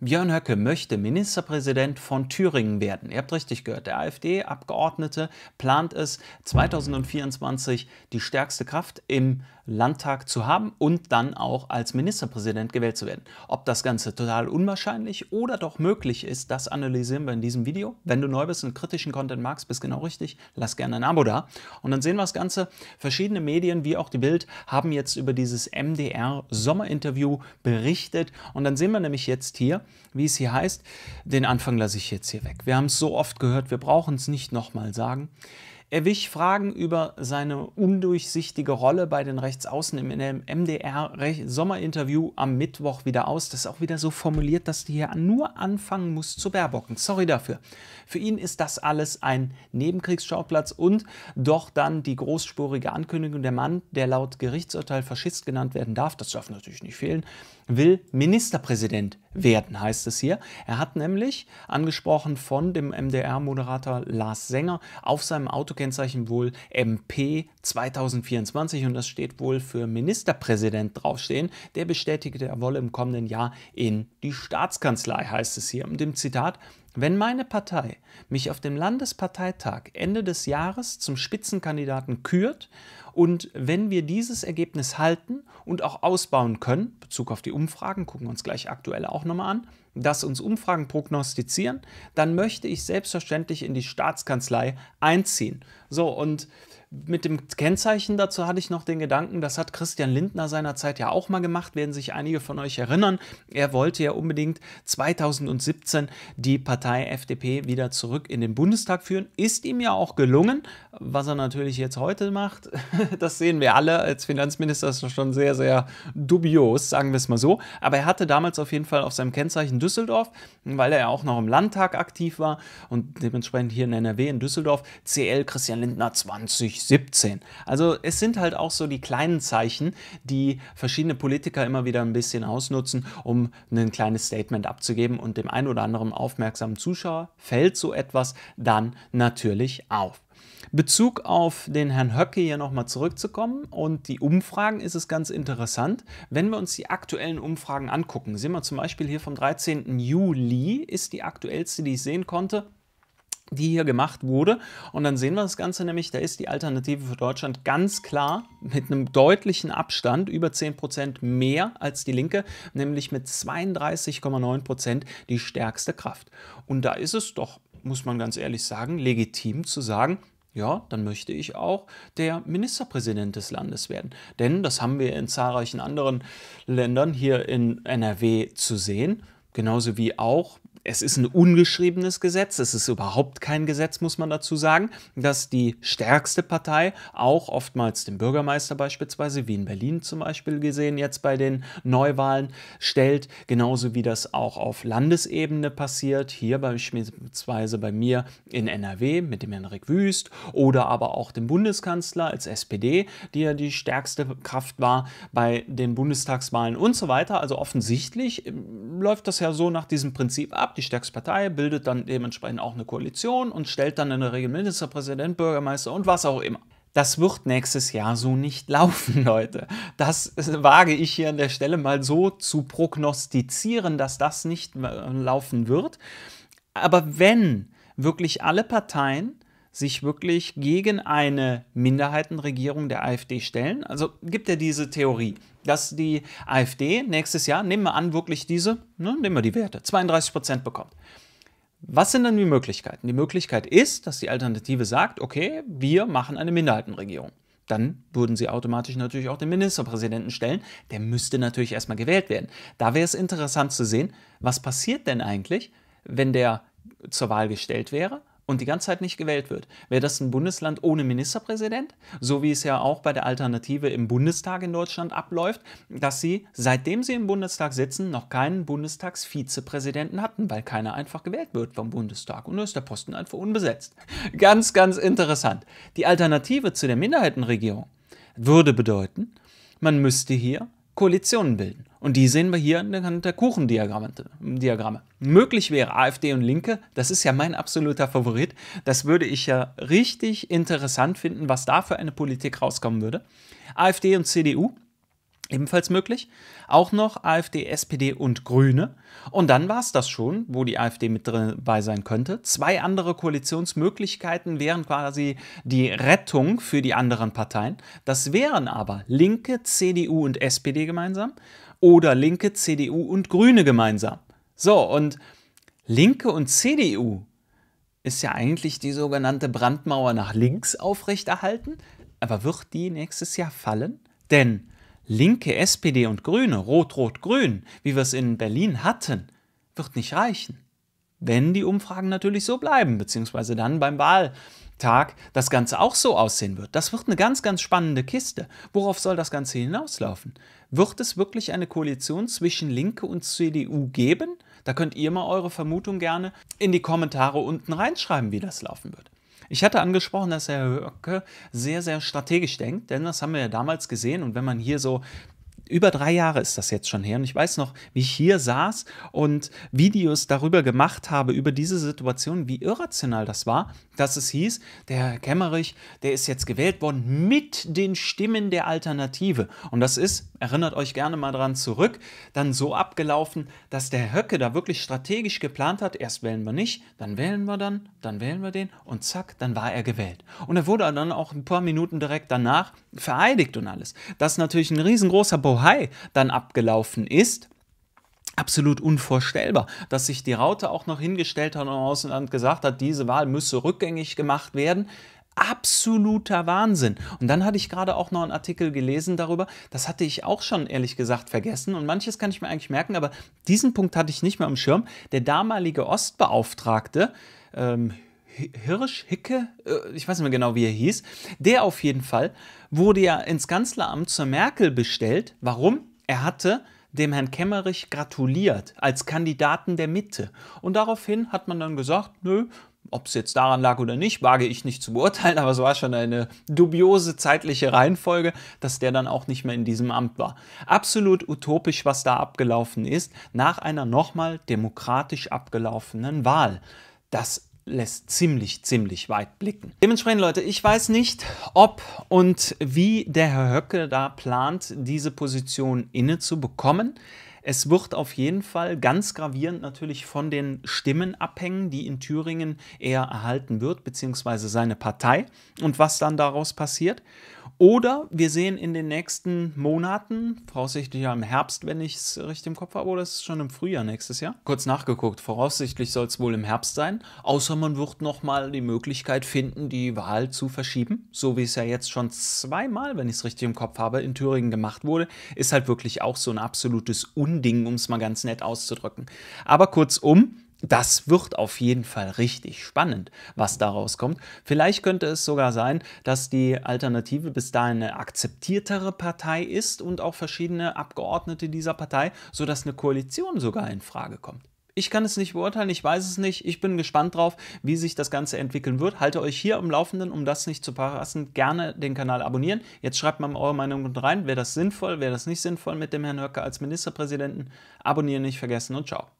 Björn Höcke möchte Ministerpräsident von Thüringen werden. Ihr habt richtig gehört, der AfD-Abgeordnete plant es, 2024 die stärkste Kraft im Landtag zu haben und dann auch als Ministerpräsident gewählt zu werden. Ob das Ganze total unwahrscheinlich oder doch möglich ist, das analysieren wir in diesem Video. Wenn du neu bist und kritischen Content magst, bist genau richtig, lass gerne ein Abo da. Und dann sehen wir das Ganze. Verschiedene Medien, wie auch die Bild, haben jetzt über dieses MDR-Sommerinterview berichtet. Und dann sehen wir nämlich jetzt hier, wie es hier heißt. Den Anfang lasse ich jetzt hier weg. Wir haben es so oft gehört, wir brauchen es nicht nochmal sagen. Er wich Fragen über seine undurchsichtige Rolle bei den Rechtsaußen im MDR-Sommerinterview am Mittwoch wieder aus. Das ist auch wieder so formuliert, dass die hier nur anfangen muss zu Baerbocken. Sorry dafür. Für ihn ist das alles ein Nebenkriegsschauplatz und doch dann die großspurige Ankündigung, der Mann, der laut Gerichtsurteil Faschist genannt werden darf, das darf natürlich nicht fehlen, will Ministerpräsident werden, heißt es hier. Er hat nämlich, angesprochen von dem MDR-Moderator Lars Sänger, auf seinem Autokennzeichen wohl MP 2024 und das steht wohl für Ministerpräsident draufstehen. Der bestätigte, er wolle im kommenden Jahr in die Staatskanzlei, heißt es hier. Und im Zitat, wenn meine Partei mich auf dem Landesparteitag Ende des Jahres zum Spitzenkandidaten kürt und wenn wir dieses Ergebnis halten und auch ausbauen können, in Bezug auf die Umfragen, gucken wir uns gleich aktuell auch nochmal an, dass uns Umfragen prognostizieren, dann möchte ich selbstverständlich in die Staatskanzlei einziehen. So, und mit dem Kennzeichen dazu hatte ich noch den Gedanken, das hat Christian Lindner seinerzeit ja auch mal gemacht, werden sich einige von euch erinnern. Er wollte ja unbedingt 2017 die Partei FDP wieder zurück in den Bundestag führen. Ist ihm ja auch gelungen. Was er natürlich jetzt heute macht, das sehen wir alle. Als Finanzminister ist schon sehr, sehr dubios, sagen wir es mal so. Aber er hatte damals auf jeden Fall auf seinem Kennzeichen Düsseldorf, weil er ja auch noch im Landtag aktiv war und dementsprechend hier in NRW in Düsseldorf CL Christian Lindner 2017. Also es sind halt auch so die kleinen Zeichen, die verschiedene Politiker immer wieder ein bisschen ausnutzen, um ein kleines Statement abzugeben und dem einen oder anderen aufmerksamen Zuschauer fällt so etwas dann natürlich auf. Bezug auf den Herrn Höcke hier nochmal zurückzukommen und die Umfragen ist es ganz interessant. Wenn wir uns die aktuellen Umfragen angucken, sehen wir zum Beispiel hier vom 13. Juli ist die aktuellste, die ich sehen konnte die hier gemacht wurde. Und dann sehen wir das Ganze nämlich, da ist die Alternative für Deutschland ganz klar mit einem deutlichen Abstand über 10% mehr als die Linke, nämlich mit 32,9% die stärkste Kraft. Und da ist es doch, muss man ganz ehrlich sagen, legitim zu sagen, ja, dann möchte ich auch der Ministerpräsident des Landes werden. Denn das haben wir in zahlreichen anderen Ländern hier in NRW zu sehen, genauso wie auch es ist ein ungeschriebenes Gesetz, es ist überhaupt kein Gesetz, muss man dazu sagen, dass die stärkste Partei auch oftmals den Bürgermeister beispielsweise, wie in Berlin zum Beispiel gesehen, jetzt bei den Neuwahlen stellt, genauso wie das auch auf Landesebene passiert, hier beispielsweise bei mir in NRW mit dem Henrik Wüst oder aber auch dem Bundeskanzler als SPD, die ja die stärkste Kraft war bei den Bundestagswahlen und so weiter. Also offensichtlich ähm, läuft das ja so nach diesem Prinzip ab. Die stärkste Partei bildet dann dementsprechend auch eine Koalition und stellt dann in der Regel Ministerpräsident, Bürgermeister und was auch immer. Das wird nächstes Jahr so nicht laufen, Leute. Das äh, wage ich hier an der Stelle mal so zu prognostizieren, dass das nicht äh, laufen wird. Aber wenn wirklich alle Parteien sich wirklich gegen eine Minderheitenregierung der AfD stellen? Also gibt er diese Theorie, dass die AfD nächstes Jahr, nehmen wir an, wirklich diese, ne, nehmen wir die Werte, 32 Prozent bekommt. Was sind dann die Möglichkeiten? Die Möglichkeit ist, dass die Alternative sagt, okay, wir machen eine Minderheitenregierung. Dann würden sie automatisch natürlich auch den Ministerpräsidenten stellen. Der müsste natürlich erstmal gewählt werden. Da wäre es interessant zu sehen, was passiert denn eigentlich, wenn der zur Wahl gestellt wäre und die ganze Zeit nicht gewählt wird. Wäre das ein Bundesland ohne Ministerpräsident, so wie es ja auch bei der Alternative im Bundestag in Deutschland abläuft, dass sie, seitdem sie im Bundestag sitzen, noch keinen Bundestagsvizepräsidenten hatten, weil keiner einfach gewählt wird vom Bundestag und da ist der Posten einfach unbesetzt. Ganz, ganz interessant. Die Alternative zu der Minderheitenregierung würde bedeuten, man müsste hier Koalitionen bilden. Und die sehen wir hier anhand der Kuchendiagramme. Möglich wäre AfD und Linke, das ist ja mein absoluter Favorit. Das würde ich ja richtig interessant finden, was da für eine Politik rauskommen würde. AfD und CDU, ebenfalls möglich. Auch noch AfD, SPD und Grüne. Und dann war es das schon, wo die AfD mit dabei sein könnte. Zwei andere Koalitionsmöglichkeiten wären quasi die Rettung für die anderen Parteien. Das wären aber Linke, CDU und SPD gemeinsam oder Linke, CDU und Grüne gemeinsam. So, und Linke und CDU ist ja eigentlich die sogenannte Brandmauer nach links aufrechterhalten, aber wird die nächstes Jahr fallen? Denn linke SPD und Grüne, Rot-Rot-Grün, wie wir es in Berlin hatten, wird nicht reichen. Wenn die Umfragen natürlich so bleiben, beziehungsweise dann beim Wahltag das Ganze auch so aussehen wird. Das wird eine ganz, ganz spannende Kiste. Worauf soll das Ganze hinauslaufen? Wird es wirklich eine Koalition zwischen Linke und CDU geben? Da könnt ihr mal eure Vermutung gerne in die Kommentare unten reinschreiben, wie das laufen wird. Ich hatte angesprochen, dass Herr Höcke sehr, sehr strategisch denkt, denn das haben wir ja damals gesehen. Und wenn man hier so über drei Jahre ist das jetzt schon her. Und ich weiß noch, wie ich hier saß und Videos darüber gemacht habe, über diese Situation, wie irrational das war, dass es hieß, der Herr Kemmerich, der ist jetzt gewählt worden mit den Stimmen der Alternative. Und das ist, erinnert euch gerne mal dran zurück, dann so abgelaufen, dass der Höcke da wirklich strategisch geplant hat, erst wählen wir nicht, dann wählen wir dann, dann wählen wir den und zack, dann war er gewählt. Und er wurde dann auch ein paar Minuten direkt danach vereidigt und alles. Das ist natürlich ein riesengroßer Bohai Shanghai dann abgelaufen ist, absolut unvorstellbar, dass sich die Raute auch noch hingestellt hat und im Ausland gesagt hat, diese Wahl müsse rückgängig gemacht werden. Absoluter Wahnsinn. Und dann hatte ich gerade auch noch einen Artikel gelesen darüber. Das hatte ich auch schon ehrlich gesagt vergessen. Und manches kann ich mir eigentlich merken, aber diesen Punkt hatte ich nicht mehr im Schirm. Der damalige Ostbeauftragte, ähm, Hirsch, Hicke, äh, ich weiß nicht mehr genau, wie er hieß, der auf jeden Fall wurde ja ins Kanzleramt zur Merkel bestellt. Warum? Er hatte dem Herrn Kemmerich gratuliert als Kandidaten der Mitte. Und daraufhin hat man dann gesagt, nö, ob es jetzt daran lag oder nicht, wage ich nicht zu beurteilen, aber es war schon eine dubiose zeitliche Reihenfolge, dass der dann auch nicht mehr in diesem Amt war. Absolut utopisch, was da abgelaufen ist, nach einer nochmal demokratisch abgelaufenen Wahl. Das lässt ziemlich, ziemlich weit blicken. Dementsprechend, Leute, ich weiß nicht, ob und wie der Herr Höcke da plant, diese Position inne zu bekommen. Es wird auf jeden Fall ganz gravierend natürlich von den Stimmen abhängen, die in Thüringen er erhalten wird, beziehungsweise seine Partei und was dann daraus passiert. Oder wir sehen in den nächsten Monaten, voraussichtlich ja im Herbst, wenn ich es richtig im Kopf habe, oder ist es schon im Frühjahr nächstes Jahr? Kurz nachgeguckt, voraussichtlich soll es wohl im Herbst sein, außer man wird nochmal die Möglichkeit finden, die Wahl zu verschieben, so wie es ja jetzt schon zweimal, wenn ich es richtig im Kopf habe, in Thüringen gemacht wurde, ist halt wirklich auch so ein absolutes Un Dingen, um es mal ganz nett auszudrücken. Aber kurzum, das wird auf jeden Fall richtig spannend, was daraus kommt. Vielleicht könnte es sogar sein, dass die Alternative bis dahin eine akzeptiertere Partei ist und auch verschiedene Abgeordnete dieser Partei, sodass eine Koalition sogar in Frage kommt. Ich kann es nicht beurteilen, ich weiß es nicht. Ich bin gespannt drauf, wie sich das Ganze entwickeln wird. Halte euch hier am Laufenden, um das nicht zu verpassen. Gerne den Kanal abonnieren. Jetzt schreibt mal eure Meinung rein. Wäre das sinnvoll, wäre das nicht sinnvoll mit dem Herrn Höcke als Ministerpräsidenten? Abonnieren nicht vergessen und ciao.